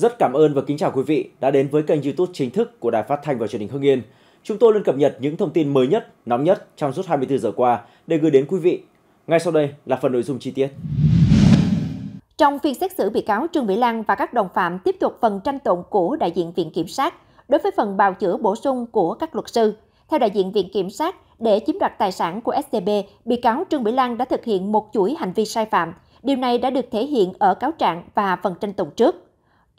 Rất cảm ơn và kính chào quý vị đã đến với kênh YouTube chính thức của Đài Phát thanh và Truyền hình Hưng Yên. Chúng tôi luôn cập nhật những thông tin mới nhất, nóng nhất trong suốt 24 giờ qua để gửi đến quý vị. Ngay sau đây là phần nội dung chi tiết. Trong phiên xét xử bị cáo Trương Mỹ Lan và các đồng phạm tiếp tục phần tranh tụng của đại diện Viện Kiểm sát đối với phần bào chữa bổ sung của các luật sư. Theo đại diện Viện Kiểm sát, để chiếm đoạt tài sản của SCB, bị cáo Trương Mỹ Lan đã thực hiện một chuỗi hành vi sai phạm. Điều này đã được thể hiện ở cáo trạng và phần tranh tụng trước.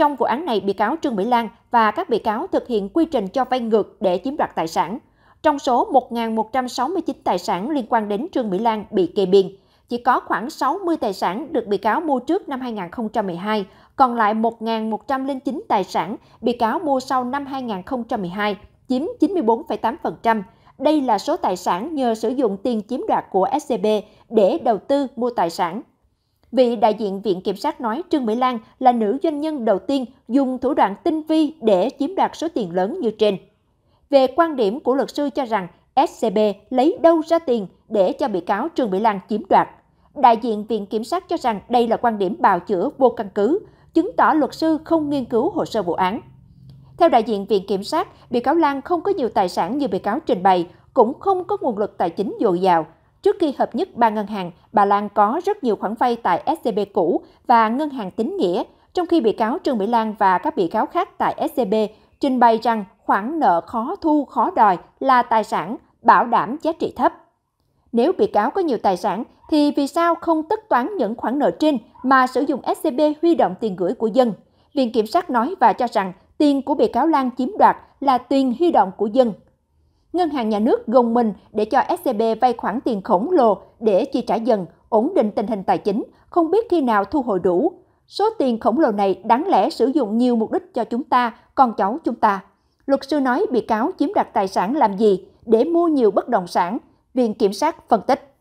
Trong vụ án này, bị cáo Trương Mỹ Lan và các bị cáo thực hiện quy trình cho vay ngược để chiếm đoạt tài sản. Trong số 1.169 tài sản liên quan đến Trương Mỹ Lan bị kê biên, chỉ có khoảng 60 tài sản được bị cáo mua trước năm 2012, còn lại 1.109 tài sản bị cáo mua sau năm 2012, chiếm 94,8%. Đây là số tài sản nhờ sử dụng tiền chiếm đoạt của SCB để đầu tư mua tài sản. Vị đại diện Viện Kiểm sát nói Trương Mỹ Lan là nữ doanh nhân đầu tiên dùng thủ đoạn tinh vi để chiếm đoạt số tiền lớn như trên. Về quan điểm của luật sư cho rằng SCB lấy đâu ra tiền để cho bị cáo Trương Mỹ Lan chiếm đoạt. Đại diện Viện Kiểm sát cho rằng đây là quan điểm bào chữa vô căn cứ, chứng tỏ luật sư không nghiên cứu hồ sơ vụ án. Theo đại diện Viện Kiểm sát, bị cáo Lan không có nhiều tài sản như bị cáo trình bày, cũng không có nguồn lực tài chính dồi dào, Trước khi hợp nhất ba ngân hàng, bà Lan có rất nhiều khoản vay tại SCB cũ và ngân hàng tín nghĩa, trong khi bị cáo Trương Mỹ Lan và các bị cáo khác tại SCB trình bày rằng khoản nợ khó thu khó đòi là tài sản bảo đảm giá trị thấp. Nếu bị cáo có nhiều tài sản thì vì sao không tất toán những khoản nợ trên mà sử dụng SCB huy động tiền gửi của dân? Viện kiểm sát nói và cho rằng tiền của bị cáo Lan chiếm đoạt là tiền huy động của dân. Ngân hàng nhà nước gồng mình để cho SCB vay khoản tiền khổng lồ để chi trả dần, ổn định tình hình tài chính, không biết khi nào thu hồi đủ. Số tiền khổng lồ này đáng lẽ sử dụng nhiều mục đích cho chúng ta, con cháu chúng ta. Luật sư nói bị cáo chiếm đoạt tài sản làm gì để mua nhiều bất động sản, Viện Kiểm sát phân tích.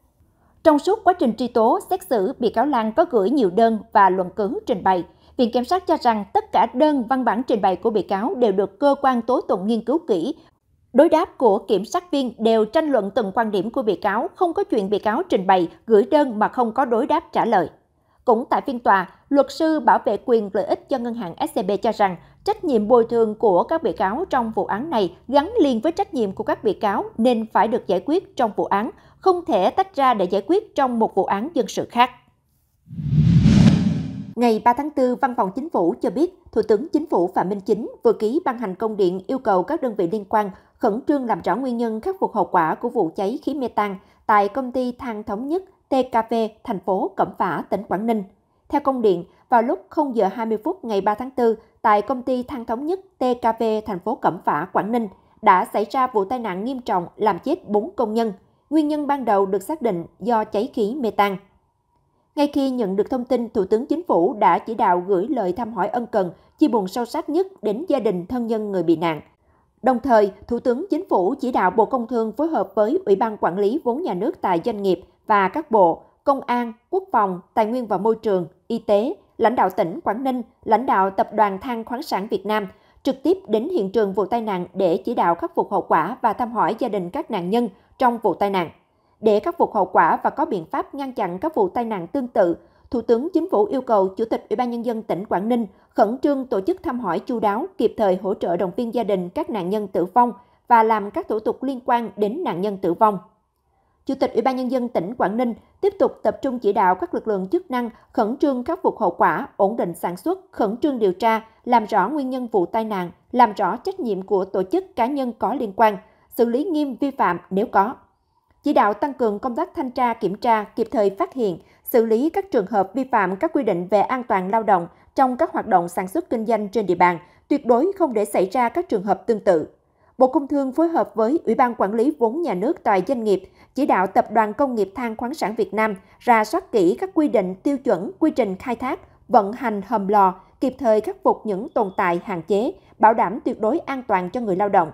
Trong suốt quá trình truy tố, xét xử, bị cáo Lan có gửi nhiều đơn và luận cứ trình bày. Viện Kiểm sát cho rằng tất cả đơn văn bản trình bày của bị cáo đều được cơ quan tố tụng nghiên cứu kỹ Đối đáp của kiểm sát viên đều tranh luận từng quan điểm của bị cáo, không có chuyện bị cáo trình bày, gửi đơn mà không có đối đáp trả lời. Cũng tại phiên tòa, luật sư bảo vệ quyền lợi ích cho ngân hàng SCB e cho rằng trách nhiệm bồi thường của các bị cáo trong vụ án này gắn liền với trách nhiệm của các bị cáo nên phải được giải quyết trong vụ án, không thể tách ra để giải quyết trong một vụ án dân sự khác. Ngày 3 tháng 4, Văn phòng Chính phủ cho biết, Thủ tướng Chính phủ Phạm Minh Chính vừa ký ban hành công điện yêu cầu các đơn vị liên quan khẩn trương làm rõ nguyên nhân khắc phục hậu quả của vụ cháy khí mê tan tại công ty than thống nhất TKV thành phố Cẩm Phả, tỉnh Quảng Ninh. Theo công điện, vào lúc 0 giờ 20 phút ngày 3 tháng 4 tại công ty than thống nhất TKV thành phố Cẩm Phả, Quảng Ninh đã xảy ra vụ tai nạn nghiêm trọng làm chết 4 công nhân. Nguyên nhân ban đầu được xác định do cháy khí mê tan. Ngay khi nhận được thông tin, Thủ tướng Chính phủ đã chỉ đạo gửi lời thăm hỏi ân cần, chia buồn sâu sắc nhất đến gia đình thân nhân người bị nạn. Đồng thời, Thủ tướng Chính phủ chỉ đạo Bộ Công Thương phối hợp với Ủy ban Quản lý vốn nhà nước tại doanh nghiệp và các bộ Công an, Quốc phòng, Tài nguyên và Môi trường, Y tế, lãnh đạo tỉnh Quảng Ninh, lãnh đạo Tập đoàn Than khoáng sản Việt Nam trực tiếp đến hiện trường vụ tai nạn để chỉ đạo khắc phục hậu quả và thăm hỏi gia đình các nạn nhân trong vụ tai nạn. Để khắc phục hậu quả và có biện pháp ngăn chặn các vụ tai nạn tương tự, Thủ tướng Chính phủ yêu cầu Chủ tịch Ủy ban nhân dân tỉnh Quảng Ninh khẩn trương tổ chức thăm hỏi chú đáo, kịp thời hỗ trợ động viên gia đình các nạn nhân tử vong và làm các thủ tục liên quan đến nạn nhân tử vong. Chủ tịch Ủy ban nhân dân tỉnh Quảng Ninh tiếp tục tập trung chỉ đạo các lực lượng chức năng khẩn trương khắc phục hậu quả, ổn định sản xuất, khẩn trương điều tra, làm rõ nguyên nhân vụ tai nạn, làm rõ trách nhiệm của tổ chức cá nhân có liên quan, xử lý nghiêm vi phạm nếu có. Chỉ đạo tăng cường công tác thanh tra, kiểm tra, kịp thời phát hiện, xử lý các trường hợp vi phạm các quy định về an toàn lao động trong các hoạt động sản xuất kinh doanh trên địa bàn, tuyệt đối không để xảy ra các trường hợp tương tự. Bộ Công Thương phối hợp với Ủy ban Quản lý vốn nhà nước tại doanh nghiệp, chỉ đạo Tập đoàn Công nghiệp Than khoáng sản Việt Nam ra soát kỹ các quy định tiêu chuẩn, quy trình khai thác, vận hành hầm lò, kịp thời khắc phục những tồn tại hạn chế, bảo đảm tuyệt đối an toàn cho người lao động.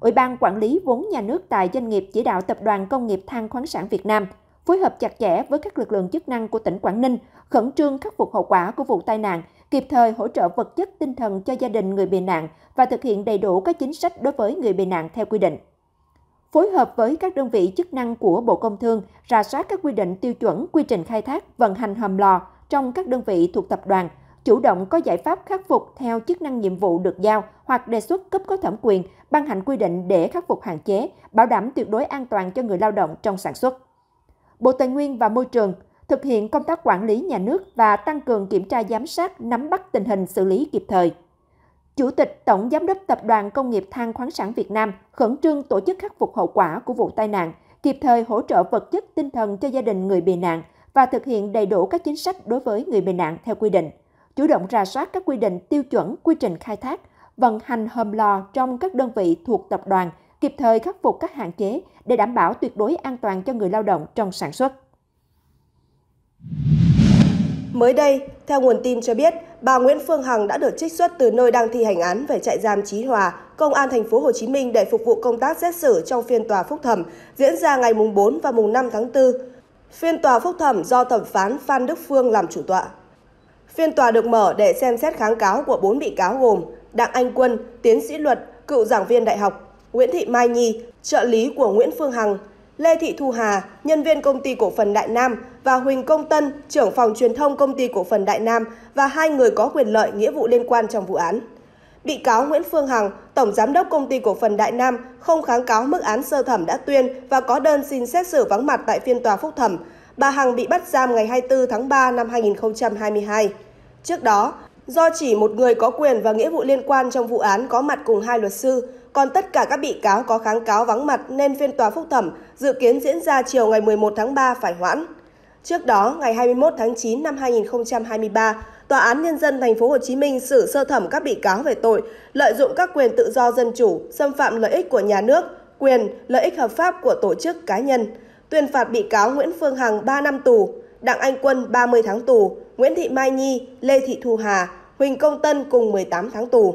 Ủy ban Quản lý vốn nhà nước tại doanh nghiệp chỉ đạo Tập đoàn Công nghiệp Than khoáng sản Việt Nam phối hợp chặt chẽ với các lực lượng chức năng của tỉnh Quảng Ninh, khẩn trương khắc phục hậu quả của vụ tai nạn, kịp thời hỗ trợ vật chất tinh thần cho gia đình người bị nạn và thực hiện đầy đủ các chính sách đối với người bị nạn theo quy định. Phối hợp với các đơn vị chức năng của Bộ Công Thương, rà soát các quy định tiêu chuẩn, quy trình khai thác, vận hành hầm lò trong các đơn vị thuộc tập đoàn, chủ động có giải pháp khắc phục theo chức năng nhiệm vụ được giao hoặc đề xuất cấp có thẩm quyền ban hành quy định để khắc phục hạn chế, bảo đảm tuyệt đối an toàn cho người lao động trong sản xuất. Bộ Tài nguyên và Môi trường thực hiện công tác quản lý nhà nước và tăng cường kiểm tra giám sát, nắm bắt tình hình xử lý kịp thời. Chủ tịch Tổng Giám đốc Tập đoàn Công nghiệp Than khoáng sản Việt Nam khẩn trương tổ chức khắc phục hậu quả của vụ tai nạn, kịp thời hỗ trợ vật chất tinh thần cho gia đình người bị nạn và thực hiện đầy đủ các chính sách đối với người bị nạn theo quy định. Chủ động ra soát các quy định tiêu chuẩn quy trình khai thác, vận hành hầm lò trong các đơn vị thuộc tập đoàn kịp thời khắc phục các hạn chế để đảm bảo tuyệt đối an toàn cho người lao động trong sản xuất. Mới đây, theo nguồn tin cho biết, bà Nguyễn Phương Hằng đã được trích xuất từ nơi đang thi hành án về trại giam Chí Hòa, Công an thành phố Hồ Chí Minh để phục vụ công tác xét xử trong phiên tòa phúc thẩm diễn ra ngày mùng 4 và mùng 5 tháng 4. Phiên tòa phúc thẩm do thẩm phán Phan Đức Phương làm chủ tọa. Phiên tòa được mở để xem xét kháng cáo của 4 bị cáo gồm Đặng Anh Quân, tiến sĩ luật, cựu giảng viên đại học, Nguyễn Thị Mai Nhi, trợ lý của Nguyễn Phương Hằng, Lê Thị Thu Hà, nhân viên công ty cổ phần Đại Nam và Huỳnh Công Tân, trưởng phòng truyền thông công ty cổ phần Đại Nam và hai người có quyền lợi nghĩa vụ liên quan trong vụ án. Bị cáo Nguyễn Phương Hằng, tổng giám đốc công ty cổ phần Đại Nam không kháng cáo mức án sơ thẩm đã tuyên và có đơn xin xét xử vắng mặt tại phiên tòa phúc thẩm. Bà Hằng bị bắt giam ngày 24 tháng 3 năm 2022. Trước đó, do chỉ một người có quyền và nghĩa vụ liên quan trong vụ án có mặt cùng hai luật sư, còn tất cả các bị cáo có kháng cáo vắng mặt nên phiên tòa phúc thẩm dự kiến diễn ra chiều ngày 11 tháng 3 phải hoãn. Trước đó, ngày 21 tháng 9 năm 2023, Tòa án Nhân dân Thành phố Hồ Chí Minh xử sơ thẩm các bị cáo về tội lợi dụng các quyền tự do dân chủ, xâm phạm lợi ích của nhà nước, quyền, lợi ích hợp pháp của tổ chức cá nhân. Tuyên phạt bị cáo Nguyễn Phương Hằng 3 năm tù, Đặng Anh Quân 30 tháng tù, Nguyễn Thị Mai Nhi, Lê Thị Thu Hà, Huỳnh Công Tân cùng 18 tháng tù.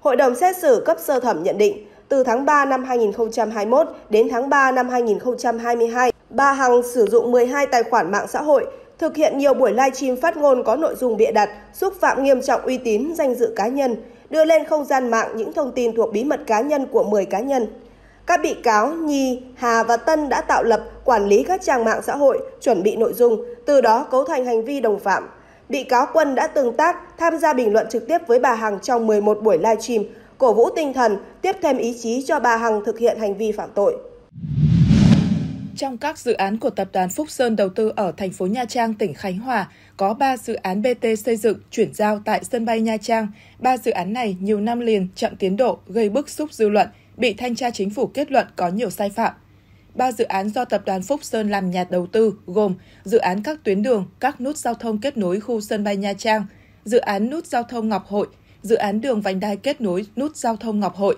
Hội đồng xét xử cấp sơ thẩm nhận định, từ tháng 3 năm 2021 đến tháng 3 năm 2022, bà Hằng sử dụng 12 tài khoản mạng xã hội, thực hiện nhiều buổi live stream phát ngôn có nội dung bịa đặt, xúc phạm nghiêm trọng uy tín, danh dự cá nhân, đưa lên không gian mạng những thông tin thuộc bí mật cá nhân của 10 cá nhân. Các bị cáo Nhi, Hà và Tân đã tạo lập, quản lý các trang mạng xã hội, chuẩn bị nội dung, từ đó cấu thành hành vi đồng phạm bị cáo Quân đã tương tác, tham gia bình luận trực tiếp với bà Hằng trong 11 buổi live stream, cổ vũ tinh thần, tiếp thêm ý chí cho bà Hằng thực hiện hành vi phạm tội. Trong các dự án của tập đoàn Phúc Sơn đầu tư ở thành phố Nha Trang, tỉnh Khánh Hòa, có 3 dự án BT xây dựng, chuyển giao tại sân bay Nha Trang. Ba dự án này nhiều năm liền chậm tiến độ, gây bức xúc dư luận, bị thanh tra chính phủ kết luận có nhiều sai phạm ba dự án do Tập đoàn Phúc Sơn làm nhà đầu tư gồm dự án các tuyến đường, các nút giao thông kết nối khu sân bay Nha Trang, dự án nút giao thông Ngọc Hội, dự án đường vành đai kết nối nút giao thông Ngọc Hội.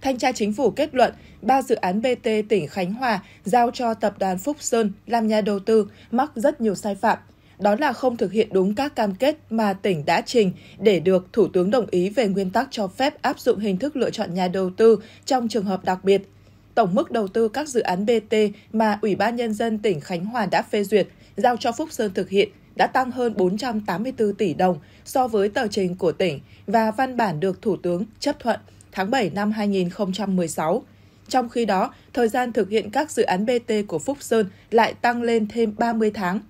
Thanh tra Chính phủ kết luận ba dự án BT tỉnh Khánh Hòa giao cho Tập đoàn Phúc Sơn làm nhà đầu tư mắc rất nhiều sai phạm, đó là không thực hiện đúng các cam kết mà tỉnh đã trình để được Thủ tướng đồng ý về nguyên tắc cho phép áp dụng hình thức lựa chọn nhà đầu tư trong trường hợp đặc biệt – tổng mức đầu tư các dự án BT mà Ủy ban Nhân dân tỉnh Khánh Hòa đã phê duyệt, giao cho Phúc Sơn thực hiện đã tăng hơn 484 tỷ đồng so với tờ trình của tỉnh và văn bản được Thủ tướng chấp thuận tháng 7 năm 2016. Trong khi đó, thời gian thực hiện các dự án BT của Phúc Sơn lại tăng lên thêm 30 tháng.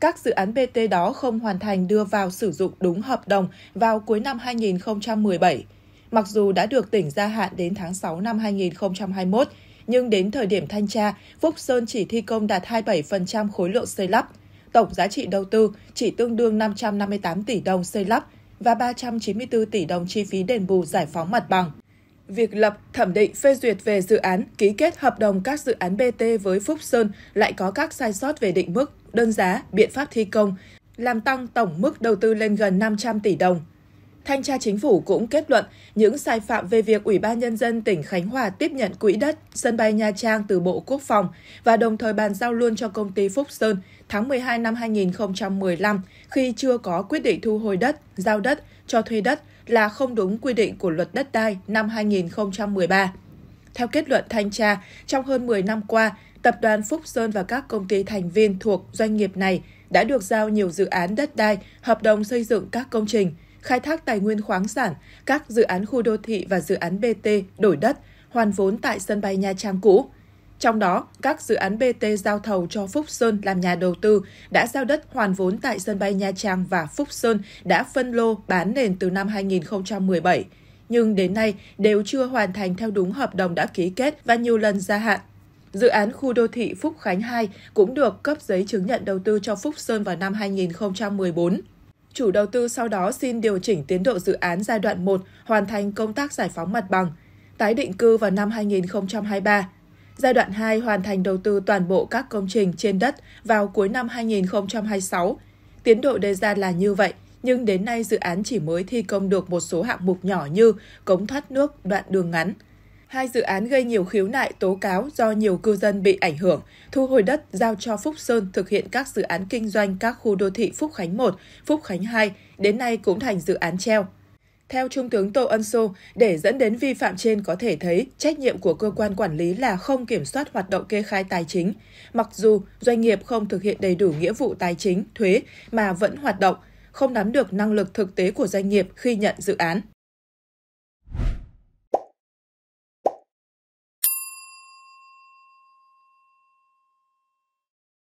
Các dự án BT đó không hoàn thành đưa vào sử dụng đúng hợp đồng vào cuối năm 2017 Mặc dù đã được tỉnh gia hạn đến tháng 6 năm 2021, nhưng đến thời điểm thanh tra, Phúc Sơn chỉ thi công đạt 27% khối lượng xây lắp. Tổng giá trị đầu tư chỉ tương đương 558 tỷ đồng xây lắp và 394 tỷ đồng chi phí đền bù giải phóng mặt bằng. Việc lập, thẩm định, phê duyệt về dự án, ký kết hợp đồng các dự án BT với Phúc Sơn lại có các sai sót về định mức, đơn giá, biện pháp thi công, làm tăng tổng mức đầu tư lên gần 500 tỷ đồng. Thanh tra Chính phủ cũng kết luận những sai phạm về việc Ủy ban Nhân dân tỉnh Khánh Hòa tiếp nhận quỹ đất sân bay Nha Trang từ Bộ Quốc phòng và đồng thời bàn giao luôn cho công ty Phúc Sơn tháng 12 năm 2015 khi chưa có quyết định thu hồi đất, giao đất, cho thuê đất là không đúng quy định của luật đất đai năm 2013. Theo kết luận thanh tra, trong hơn 10 năm qua, tập đoàn Phúc Sơn và các công ty thành viên thuộc doanh nghiệp này đã được giao nhiều dự án đất đai, hợp đồng xây dựng các công trình – khai thác tài nguyên khoáng sản, các dự án khu đô thị và dự án BT đổi đất, hoàn vốn tại sân bay Nha Trang cũ. Trong đó, các dự án BT giao thầu cho Phúc Sơn làm nhà đầu tư đã giao đất hoàn vốn tại sân bay Nha Trang và Phúc Sơn đã phân lô bán nền từ năm 2017 nhưng đến nay đều chưa hoàn thành theo đúng hợp đồng đã ký kết và nhiều lần gia hạn. Dự án khu đô thị Phúc Khánh 2 cũng được cấp giấy chứng nhận đầu tư cho Phúc Sơn vào năm 2014 chủ đầu tư sau đó xin điều chỉnh tiến độ dự án giai đoạn 1 hoàn thành công tác giải phóng mặt bằng, tái định cư vào năm 2023. Giai đoạn 2 hoàn thành đầu tư toàn bộ các công trình trên đất vào cuối năm 2026. Tiến độ đề ra là như vậy, nhưng đến nay dự án chỉ mới thi công được một số hạng mục nhỏ như cống thoát nước, đoạn đường ngắn – Hai dự án gây nhiều khiếu nại tố cáo do nhiều cư dân bị ảnh hưởng, thu hồi đất giao cho Phúc Sơn thực hiện các dự án kinh doanh các khu đô thị Phúc Khánh 1, Phúc Khánh 2, đến nay cũng thành dự án treo. Theo Trung tướng Tô Ân Sô, để dẫn đến vi phạm trên có thể thấy trách nhiệm của cơ quan quản lý là không kiểm soát hoạt động kê khai tài chính. Mặc dù doanh nghiệp không thực hiện đầy đủ nghĩa vụ tài chính, thuế mà vẫn hoạt động, không nắm được năng lực thực tế của doanh nghiệp khi nhận dự án.